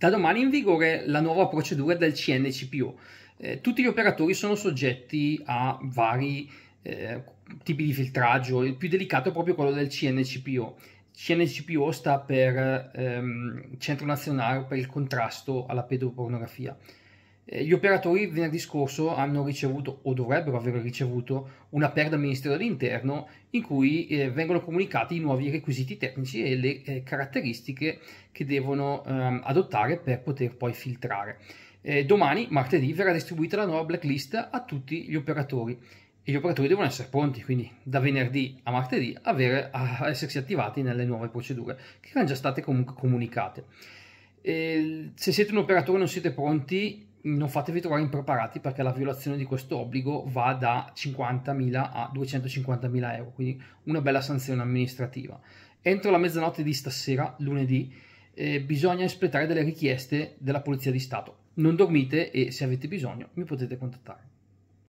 Da domani in vigore la nuova procedura del CNCPO. Eh, tutti gli operatori sono soggetti a vari eh, tipi di filtraggio, il più delicato è proprio quello del CNCPO. CNCPO sta per ehm, Centro Nazionale per il Contrasto alla Pedopornografia. Eh, gli operatori venerdì scorso hanno ricevuto o dovrebbero aver ricevuto una PER dal Ministero dell'Interno in cui eh, vengono comunicati i nuovi requisiti tecnici e le eh, caratteristiche che devono ehm, adottare per poter poi filtrare. Eh, domani, martedì, verrà distribuita la nuova blacklist a tutti gli operatori e gli operatori devono essere pronti, quindi da venerdì a martedì avere, a essersi attivati nelle nuove procedure che erano già state comunque comunicate. Eh, se siete un operatore e non siete pronti, non fatevi trovare impreparati perché la violazione di questo obbligo va da 50.000 a 250.000 euro, quindi una bella sanzione amministrativa. Entro la mezzanotte di stasera, lunedì, eh, bisogna espletare delle richieste della Polizia di Stato. Non dormite e se avete bisogno mi potete contattare.